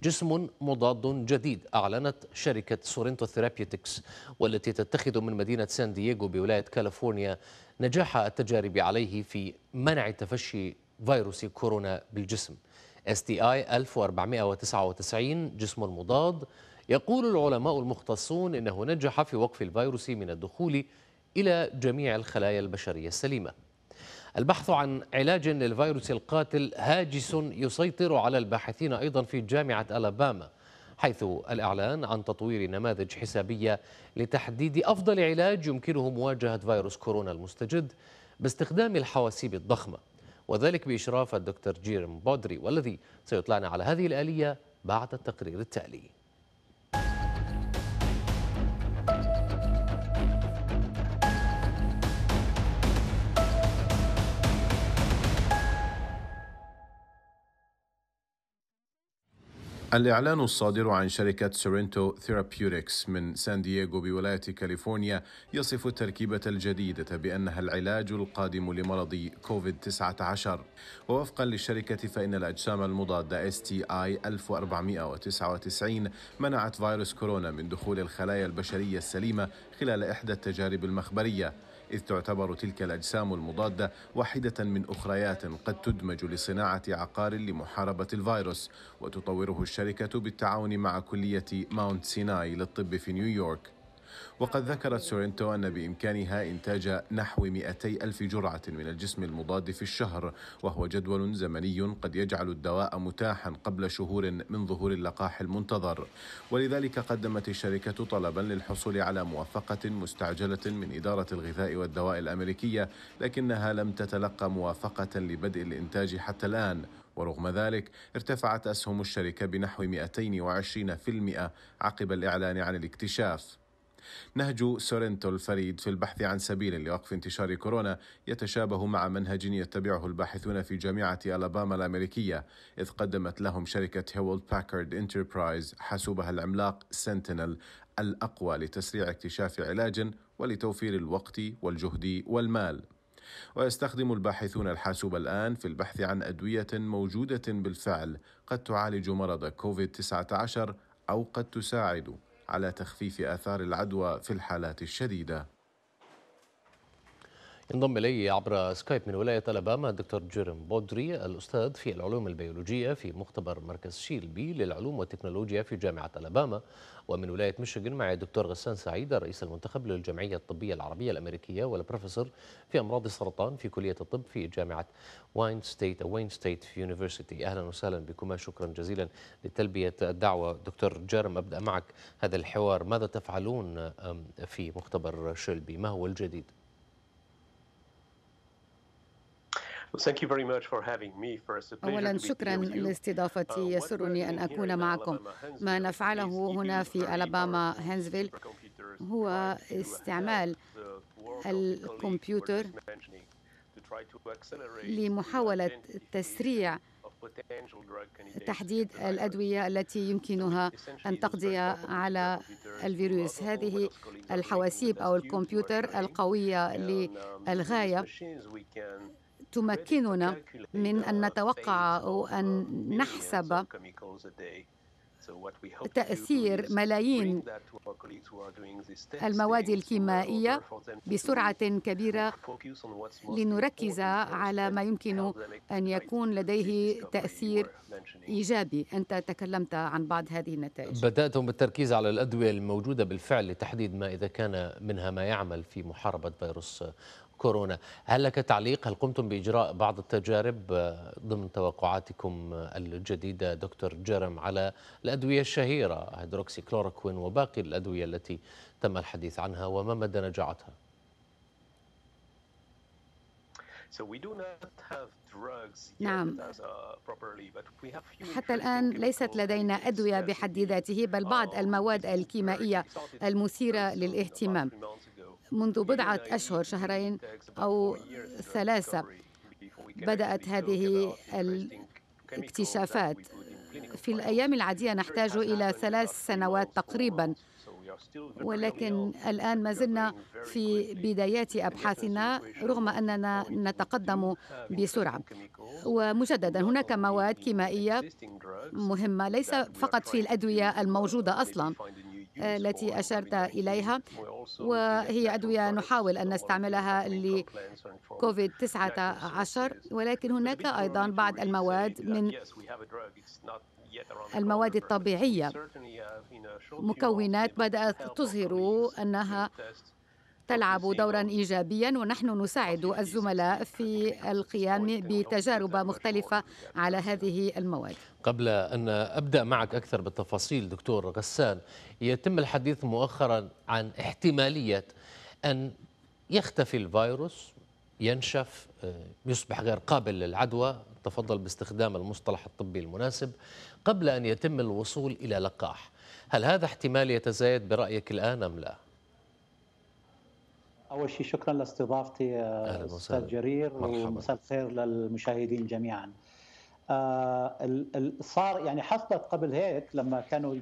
جسم مضاد جديد أعلنت شركة سورينتو ثيرابيوتكس والتي تتخذ من مدينة سان دييغو بولاية كاليفورنيا نجاح التجارب عليه في منع تفشي فيروس كورونا بالجسم STI 1499 جسم مضاد يقول العلماء المختصون إنه نجح في وقف الفيروس من الدخول إلى جميع الخلايا البشرية السليمة البحث عن علاج للفيروس القاتل هاجس يسيطر على الباحثين أيضا في جامعة ألاباما حيث الإعلان عن تطوير نماذج حسابية لتحديد أفضل علاج يمكنه مواجهة فيروس كورونا المستجد باستخدام الحواسيب الضخمة وذلك بإشراف الدكتور جيرم بودري والذي سيطلعنا على هذه الآلية بعد التقرير التالي الإعلان الصادر عن شركة سورينتو ثيرابيوتكس من سان دييغو بولاية كاليفورنيا يصف التركيبة الجديدة بأنها العلاج القادم لمرض كوفيد-19 ووفقا للشركة فإن الأجسام المضادة STI 1499 منعت فيروس كورونا من دخول الخلايا البشرية السليمة خلال إحدى التجارب المخبرية إذ تعتبر تلك الأجسام المضادة واحدة من أخريات قد تدمج لصناعة عقار لمحاربة الفيروس وتطوره الشركة بالتعاون مع كلية ماونت سيناي للطب في نيويورك وقد ذكرت سورنتو أن بإمكانها إنتاج نحو 200 ألف جرعة من الجسم المضاد في الشهر وهو جدول زمني قد يجعل الدواء متاحا قبل شهور من ظهور اللقاح المنتظر ولذلك قدمت الشركة طلبا للحصول على موافقة مستعجلة من إدارة الغذاء والدواء الأمريكية لكنها لم تتلقى موافقة لبدء الإنتاج حتى الآن ورغم ذلك ارتفعت أسهم الشركة بنحو 220% عقب الإعلان عن الاكتشاف نهج سورنتو الفريد في البحث عن سبيل لوقف انتشار كورونا يتشابه مع منهج يتبعه الباحثون في جامعة ألاباما الأمريكية إذ قدمت لهم شركة هيولد باكارد انتربرايز حاسوبها العملاق سنتينل الأقوى لتسريع اكتشاف علاج ولتوفير الوقت والجهد والمال ويستخدم الباحثون الحاسوب الآن في البحث عن أدوية موجودة بالفعل قد تعالج مرض كوفيد-19 أو قد تساعد على تخفيف اثار العدوى في الحالات الشديده ينضم الي عبر سكايب من ولايه الاباما الدكتور جيرم بودري الاستاذ في العلوم البيولوجيه في مختبر مركز شيل بي للعلوم والتكنولوجيا في جامعه الاباما ومن ولايه ميشيغان معي الدكتور غسان سعيد الرئيس المنتخب للجمعيه الطبيه العربيه الامريكيه والبروفيسور في امراض السرطان في كليه الطب في جامعه واين ستيت او وين ستيت يونيفرسيتي اهلا وسهلا بكما شكرا جزيلا لتلبيه الدعوه دكتور جيرم ابدا معك هذا الحوار ماذا تفعلون في مختبر شيل بي ما هو الجديد؟ أولا شكرا لاستضافتي uh, يسرني أن أكون معكم ما نفعله هنا في ألاباما هانزفيل هو uh, استعمال الكمبيوتر لمحاولة تسريع تحديد الأدوية التي يمكنها أن تقضي على الفيروس هذه الحواسيب أو الكمبيوتر القوية um, للغاية تمكننا من أن نتوقع أو أن نحسب تأثير ملايين المواد الكيميائية بسرعة كبيرة لنركز على ما يمكن أن يكون لديه تأثير إيجابي أنت تكلمت عن بعض هذه النتائج بدأتم بالتركيز على الأدوية الموجودة بالفعل لتحديد ما إذا كان منها ما يعمل في محاربة فيروس كورونا هل لك تعليق هل قمتم بإجراء بعض التجارب ضمن توقعاتكم الجديدة دكتور جرم على الأدوية الشهيرة هيدروكسي كلوروكوين وباقي الأدوية التي تم الحديث عنها وما مدى نجاعتها نعم uh, حتى الآن ليست لدينا أدوية بحد ذاته بل uh, بعض المواد الكيمائية المثيرة للاهتمام منذ بضعة أشهر شهرين أو ثلاثة بدأت هذه الاكتشافات في الأيام العادية نحتاج إلى ثلاث سنوات تقريباً ولكن الآن ما زلنا في بدايات أبحاثنا رغم أننا نتقدم بسرعة ومجددا هناك مواد كيميائية مهمة ليس فقط في الأدوية الموجودة أصلا التي أشرت إليها وهي أدوية نحاول أن نستعملها لكوفيد 19 ولكن هناك أيضا بعض المواد من المواد الطبيعية مكونات بدأت تظهر أنها تلعب دورا ايجابيا ونحن نساعد الزملاء في القيام بتجارب مختلفه على هذه المواد. قبل ان ابدا معك اكثر بالتفاصيل دكتور غسان يتم الحديث مؤخرا عن احتماليه ان يختفي الفيروس ينشف آه، يصبح غير قابل للعدوى تفضل باستخدام المصطلح الطبي المناسب قبل أن يتم الوصول إلى لقاح هل هذا احتمال يتزايد برأيك الآن أم لا؟ أول شيء شكرا لاستضافتي آه، أستاذ جرير ومساء الخير للمشاهدين جميعا آه، صار يعني حصلت قبل هيك لما كانوا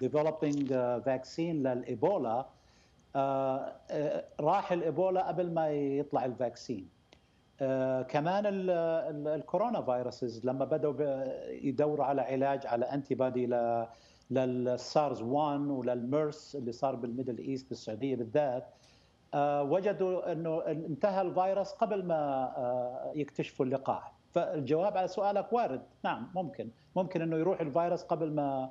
ديفلوبينج آه، فاكسين للايبولا راح الايبولا قبل ما يطلع الفاكسين آه، كمان الكورونا فيروسز لما بداوا يدوروا على علاج على انتي بادي للسارز 1 وللميرس اللي صار بالميدل ايست بالسعوديه بالذات آه، وجدوا انه انتهى الفيروس قبل ما آه، يكتشفوا اللقاح فالجواب على سؤالك وارد نعم ممكن ممكن انه يروح الفيروس قبل ما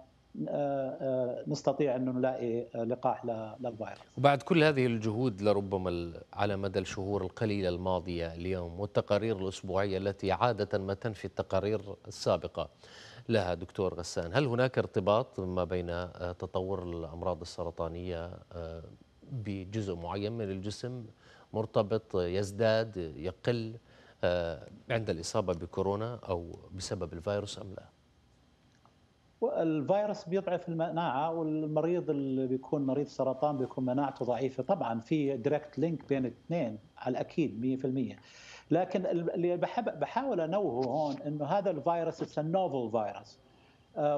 آه، آه، نستطيع أن نلاقي لقاح للفيروس وبعد كل هذه الجهود لربما على مدى الشهور القليلة الماضية اليوم والتقارير الأسبوعية التي عادة ما تنفي التقارير السابقة لها دكتور غسان هل هناك ارتباط ما بين آه، تطور الأمراض السرطانية بجزء معين من الجسم مرتبط يزداد يقل عند الإصابة بكورونا أو بسبب الفيروس أم لا؟ الفيروس بيضعف المناعه والمريض اللي بيكون مريض سرطان بيكون مناعته ضعيفه طبعا في دايركت لينك بين الاثنين على الاكيد 100% لكن اللي بحاول انوهه هون انه هذا الفيروس اتس نوفل فيروس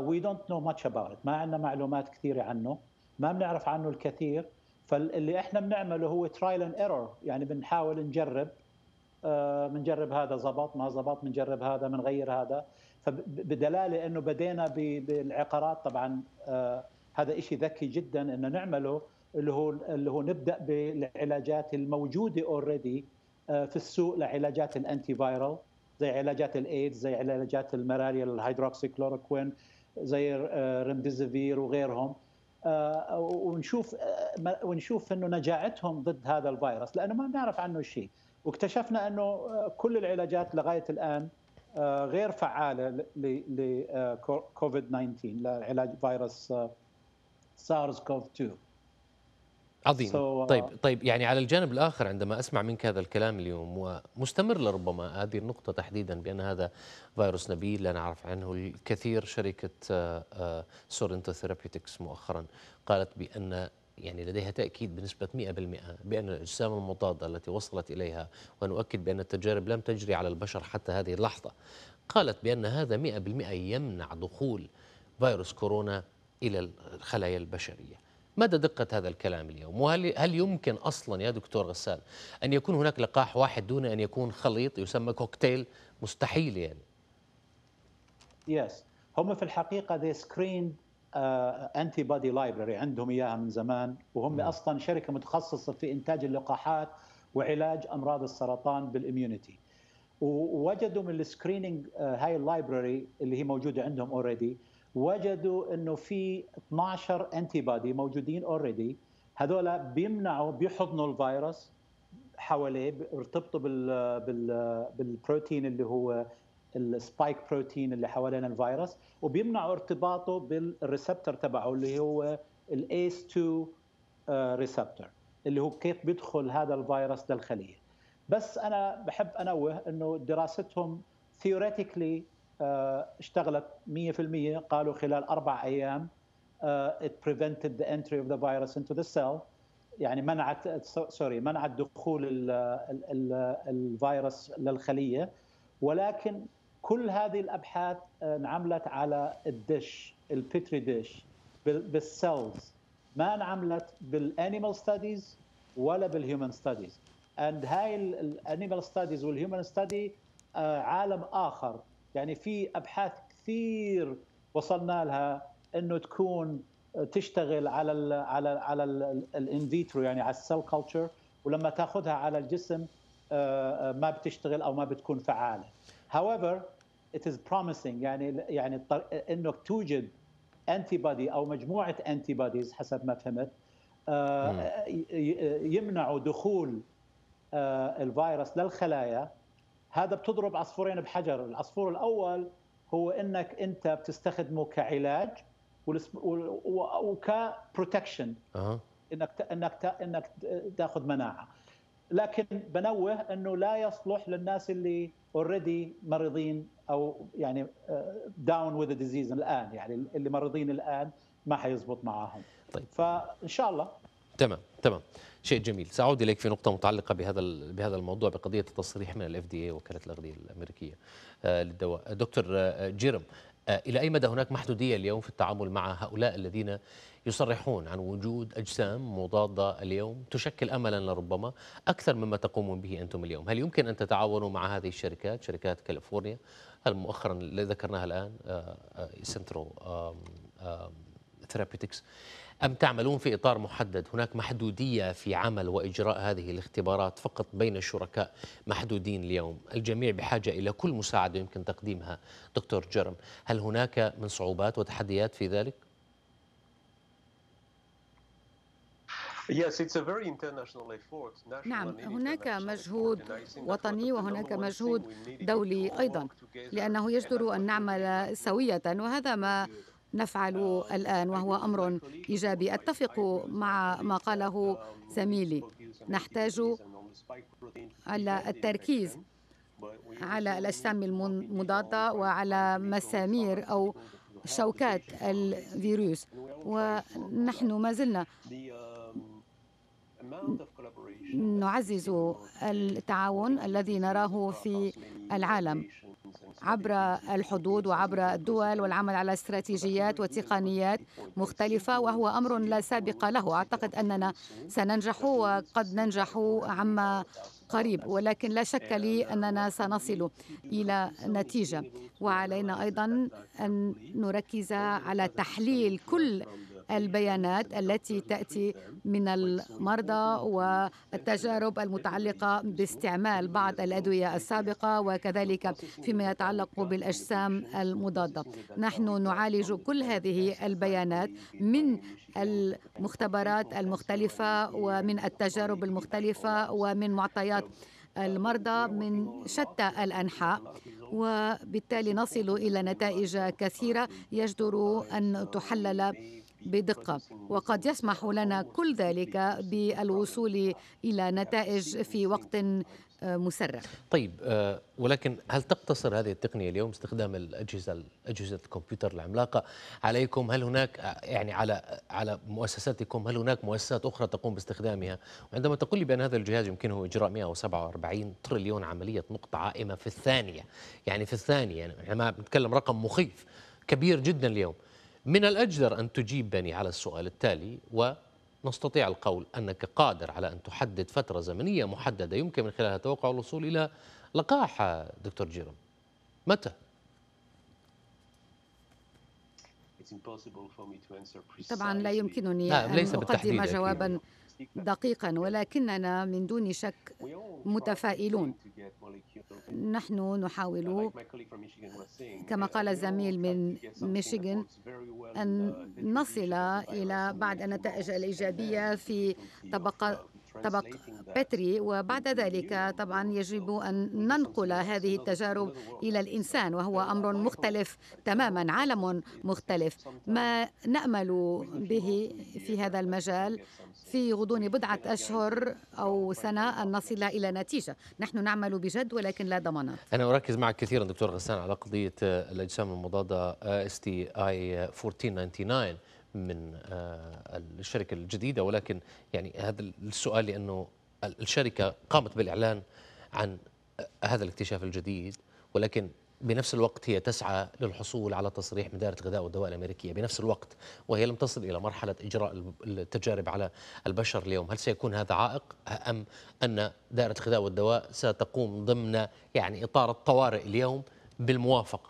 وي دونت نو ماتش اباوت ما عندنا معلومات كثيره عنه ما بنعرف عنه الكثير فاللي احنا بنعمله هو ترايل اند ايرور يعني بنحاول نجرب uh, بنجرب هذا زبط ما زبط بنجرب هذا بنغير هذا فبدلاله انه بدينا بالعقارات طبعا آه، هذا شيء ذكي جدا انه نعمله اللي هو اللي هو نبدا بالعلاجات الموجوده اوريدي آه، في السوق لعلاجات الانتي فايرال زي علاجات الايدز زي علاجات الملاريا الهيدروكسي كلوروكوين زي ريمديزيفير آه، وغيرهم ونشوف ونشوف انه نجاعتهم ضد هذا الفيروس لانه ما بنعرف عنه شيء واكتشفنا انه كل العلاجات لغايه الان آه، غير فعاله لكوفيد آه، 19 لعلاج فيروس سارس كوف 2 عظيم so, آه، طيب طيب يعني على الجانب الاخر عندما اسمع منك هذا الكلام اليوم ومستمر لربما هذه النقطه تحديدا بان هذا فيروس نبيل لا نعرف عنه الكثير شركه سورنتو ثيرابيوتكس مؤخرا قالت بان يعني لديها تأكيد بنسبة 100% بأن الأجسام المضادة التي وصلت إليها ونؤكد بأن التجارب لم تجري على البشر حتى هذه اللحظة قالت بأن هذا 100% يمنع دخول فيروس كورونا إلى الخلايا البشرية مدى دقة هذا الكلام اليوم وهل هل يمكن أصلا يا دكتور غسان أن يكون هناك لقاح واحد دون أن يكون خليط يسمى كوكتيل مستحيل يعني Yes. هم في الحقيقة they screened انتي بادي لايبرري عندهم اياها من زمان وهم م. نعم. اصلا شركه متخصصه في انتاج اللقاحات وعلاج امراض السرطان بالاميونيتي ووجدوا من السكريننج آه، هاي اللايبرري اللي هي موجوده عندهم اوريدي وجدوا انه في 12 انتي بادي موجودين اوريدي هذول بيمنعوا بيحضنوا الفيروس حواليه بيرتبطوا بال بال بالبروتين اللي هو السبايك بروتين اللي حوالين الفيروس وبيمنعوا ارتباطه بالريسبتور تبعه اللي هو الايس 2 ريسبتور اللي هو كيف بيدخل هذا الفيروس للخليه بس انا بحب انوه انه دراستهم ثيوريتيكلي آه، اشتغلت 100% قالوا خلال اربع ايام آه، it prevented the entry of the virus into the cell يعني منعت سوري منعت دخول الفيروس للخليه ولكن كل هذه الابحاث آه، انعملت على الدش البيتري ديش بالسيلز ما انعملت بالانيمال ستاديز ولا بالهيومن ستاديز اند هاي الانيمال ستاديز والهيومن ستادي عالم اخر يعني في ابحاث كثير وصلنا لها انه تكون آه، تشتغل على الـ على الـ على الانفيترو يعني على السيل كلتشر ولما تاخذها على الجسم آه، ما بتشتغل او ما بتكون فعاله. هاويفر it is promising يعني يعني انك توجد انتي بودي او مجموعه انتي بوديز حسب ما فهمت آه، يمنعوا دخول آه، الفيروس للخلايا هذا بتضرب عصفورين بحجر العصفور الاول هو انك انت بتستخدمه كعلاج وكبروتكشن انك انك انك تاخذ مناعه لكن بنوه انه لا يصلح للناس اللي اوريدي مريضين او يعني داون وذ ديزيز الان يعني اللي مريضين الان ما حيزبط معاهم طيب فان شاء الله تمام تمام شيء جميل ساعود اليك في نقطه متعلقه بهذا بهذا الموضوع بقضيه التصريح من الاف دي اي وكاله الاغذيه الامريكيه آه، للدواء دكتور آه، جيرم آه، الى اي مدى هناك محدوديه اليوم في التعامل مع هؤلاء الذين يصرحون عن وجود أجسام مضادة اليوم تشكل أملا لربما أكثر مما تقومون به أنتم اليوم هل يمكن أن تتعاونوا مع هذه الشركات شركات كاليفورنيا هل مؤخرا اللي ذكرناها الآن سنترو آه، ثيرابيتكس آه، أم تعملون في إطار محدد هناك محدودية في عمل وإجراء هذه الاختبارات فقط بين الشركاء محدودين اليوم الجميع بحاجة إلى كل مساعدة يمكن تقديمها دكتور جرم هل هناك من صعوبات وتحديات في ذلك؟ نعم هناك مجهود وطني وهناك مجهود دولي أيضا لأنه يجدر أن نعمل سوية وهذا ما نفعل uh, الآن وهو أمر إيجابي أتفق مع ما قاله زميلي um, نحتاج على التركيز على الأجسام المضادة وعلى مسامير أو شوكات الفيروس ونحن ما زلنا نعزز التعاون الذي نراه في العالم عبر الحدود وعبر الدول والعمل على استراتيجيات وتقنيات مختلفة وهو أمر لا سابق له أعتقد أننا سننجح وقد ننجح عما قريب ولكن لا شك لي أننا سنصل إلى نتيجة وعلينا أيضا أن نركز على تحليل كل البيانات التي تأتي من المرضى والتجارب المتعلقة باستعمال بعض الأدوية السابقة وكذلك فيما يتعلق بالأجسام المضادة نحن نعالج كل هذه البيانات من المختبرات المختلفة ومن التجارب المختلفة ومن معطيات المرضى من شتى الأنحاء وبالتالي نصل إلى نتائج كثيرة يجدر أن تحلل بدقة وقد يسمح لنا كل ذلك بالوصول إلى نتائج في وقت آه، مسرع طيب آه، ولكن هل تقتصر هذه التقنيه اليوم استخدام الاجهزه اجهزه الكمبيوتر العملاقه عليكم هل هناك آه، يعني على على مؤسساتكم هل هناك مؤسسات اخرى تقوم باستخدامها وعندما تقول لي بان هذا الجهاز يمكنه اجراء 147 تريليون عمليه نقطه عائمه في الثانيه يعني في الثانيه يعني ما بنتكلم رقم مخيف كبير جدا اليوم من الأجدر أن تجيبني على السؤال التالي ونستطيع القول أنك قادر على أن تحدد فترة زمنية محددة يمكن من خلالها توقع الوصول إلى لقاح دكتور جيرم متى؟ طبعا لا يمكنني أن أقدم جوابا دقيقا ولكننا من دون شك متفائلون نحن نحاول كما قال الزميل من ميشيغان أن نصل إلى بعض النتائج الإيجابية في طبقة طبق بتري وبعد ذلك طبعا يجب أن ننقل هذه التجارب إلى الإنسان وهو أمر مختلف تماما عالم مختلف ما نأمل به في هذا المجال في غضون بضعة أشهر أو سنة أن نصل إلى نتيجة نحن نعمل بجد ولكن لا ضمانات أنا أركز معك كثيرا دكتور غسان على قضية الأجسام المضادة آه، STI 1499 من آه، الشركة الجديدة ولكن يعني هذا السؤال لأنه الشركة قامت بالإعلان عن هذا الاكتشاف الجديد ولكن بنفس الوقت هي تسعى للحصول على تصريح من دائرة الغذاء والدواء الأمريكية بنفس الوقت وهي لم تصل إلى مرحلة إجراء التجارب على البشر اليوم هل سيكون هذا عائق أم أن دائرة الغذاء والدواء ستقوم ضمن يعني إطار الطوارئ اليوم بالموافقة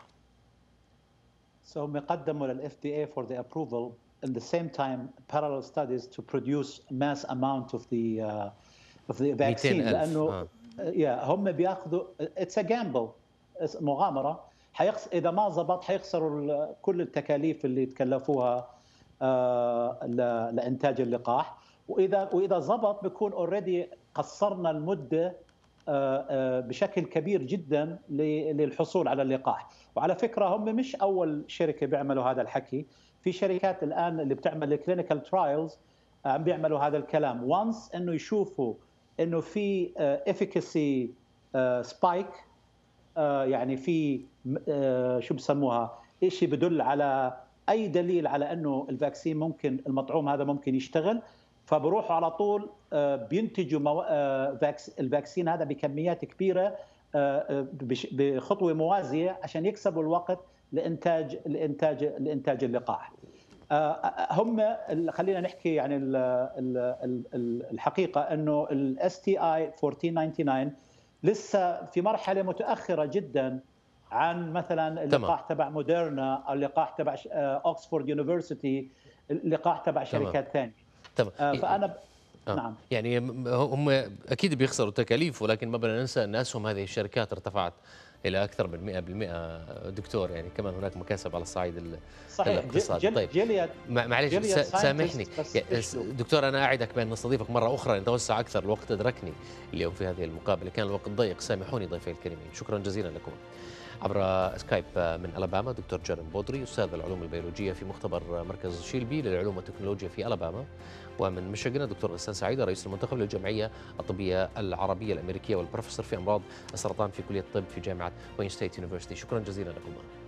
سو So للاف لل اي فور ذا ابروفل at the same time parallel studies to produce mass amount of the uh, of the vaccine لانه يا آه. uh, yeah, هم بياخذوا اتس ا جامبل مغامره حيخس اذا ما زبط حيخسروا كل التكاليف اللي تكلفوها آه لانتاج اللقاح واذا واذا زبط بكون اوريدي قصرنا المده آه، آه، بشكل كبير جدا للحصول على اللقاح وعلى فكرة هم مش أول شركة بيعملوا هذا الحكي في شركات الان اللي بتعمل الكلينيكال آه، ترايلز عم بيعملوا هذا الكلام وانس انه يشوفوا انه في افيكسي آه، سبايك آه، يعني في شو بسموها شيء بدل على اي دليل على انه الفاكسين ممكن المطعوم هذا ممكن يشتغل فبروحوا على طول بينتجوا مو... الفاكسين هذا بكميات كبيره بخطوه موازيه عشان يكسبوا الوقت لانتاج لانتاج لانتاج اللقاح آه، هم خلينا نحكي يعني الحقيقه انه الاس تي اي 1499 لسه في مرحله متاخره جدا عن مثلا اللقاح تمام. تبع موديرنا او اللقاح تبع اوكسفورد آه، يونيفرسيتي اللقاح تبع شركات ثانيه تمام آه، فانا ب... آه. نعم يعني هم اكيد بيخسروا تكاليف ولكن ما بدنا ننسى ان اسهم هذه الشركات ارتفعت الى اكثر من 100% دكتور يعني كمان هناك مكاسب على الصعيد صحيح الاقتصادي جل طيب جل معلش سامحني دكتور انا اعدك بان نستضيفك مره اخرى نتوسع اكثر الوقت ادركني اليوم في هذه المقابله كان الوقت ضيق سامحوني ضيفي الكريمين شكرا جزيلا لكم عبر سكايب آه، من الاباما دكتور جيرن بودري استاذ العلوم البيولوجيه في مختبر آه، مركز شيلبي للعلوم والتكنولوجيا في الاباما ومن مشيغن دكتور غسان سعيدة رئيس المنتخب للجمعية الطبية العربية الأمريكية والبروفيسور في أمراض السرطان في كلية الطب في جامعة وين ستيت يونيفرستي شكرا جزيلا لكم